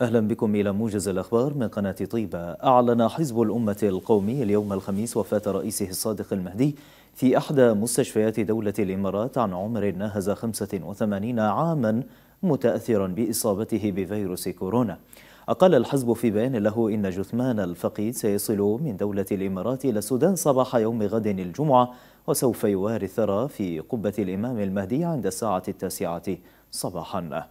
أهلا بكم إلى موجز الأخبار من قناة طيبة أعلن حزب الأمة القومي اليوم الخميس وفاة رئيسه الصادق المهدي في أحدى مستشفيات دولة الإمارات عن عمر ناهز 85 عاما متأثرا بإصابته بفيروس كورونا أقال الحزب في بيان له إن جثمان الفقيد سيصل من دولة الإمارات إلى السودان صباح يوم غد الجمعة وسوف يواري الثرى في قبة الإمام المهدي عند الساعة التاسعة صباحاً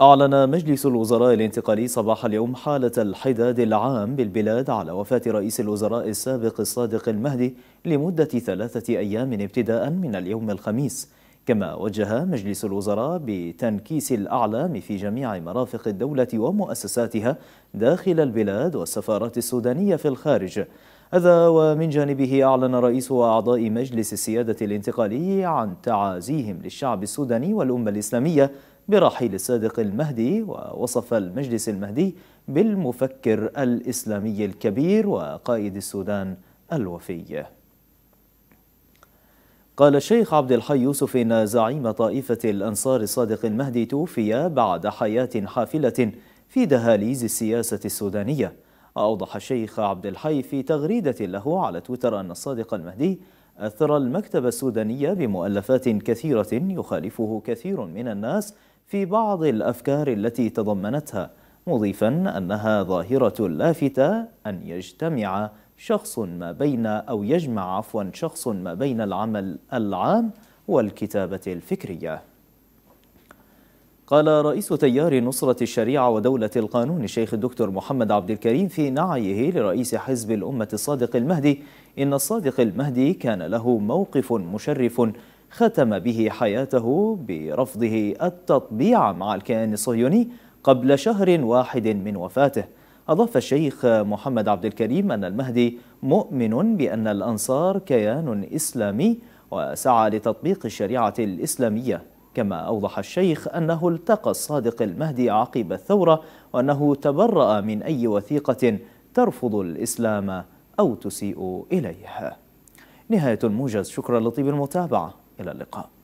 أعلن مجلس الوزراء الانتقالي صباح اليوم حالة الحداد العام بالبلاد على وفاة رئيس الوزراء السابق الصادق المهدي لمدة ثلاثة أيام ابتداء من اليوم الخميس كما وجه مجلس الوزراء بتنكيس الأعلام في جميع مرافق الدولة ومؤسساتها داخل البلاد والسفارات السودانية في الخارج هذا ومن جانبه أعلن رئيس أعضاء مجلس السيادة الانتقالي عن تعازيهم للشعب السوداني والأمة الإسلامية برحيل الصادق المهدي ووصف المجلس المهدي بالمفكر الإسلامي الكبير وقائد السودان الوفي قال الشيخ عبد الحي يوسف إن زعيم طائفة الأنصار الصادق المهدي توفي بعد حياة حافلة في دهاليز السياسة السودانية وأوضح الشيخ عبد الحي في تغريدة له على تويتر أن الصادق المهدي أثر المكتبة السودانية بمؤلفات كثيرة يخالفه كثير من الناس في بعض الأفكار التي تضمنتها مضيفا أنها ظاهرة لافتة أن يجتمع شخص ما بين أو يجمع عفوا شخص ما بين العمل العام والكتابة الفكرية قال رئيس تيار نصرة الشريعة ودولة القانون الشيخ الدكتور محمد عبد الكريم في نعيه لرئيس حزب الأمة الصادق المهدي إن الصادق المهدي كان له موقف مشرف ختم به حياته برفضه التطبيع مع الكيان الصهيوني قبل شهر واحد من وفاته أضاف الشيخ محمد عبد الكريم أن المهدي مؤمن بأن الأنصار كيان إسلامي وسعى لتطبيق الشريعة الإسلامية كما أوضح الشيخ أنه التقى الصادق المهدي عقب الثورة وأنه تبرأ من أي وثيقة ترفض الإسلام أو تسيء إليه نهاية الموجز شكرا لطيب المتابعة إلى اللقاء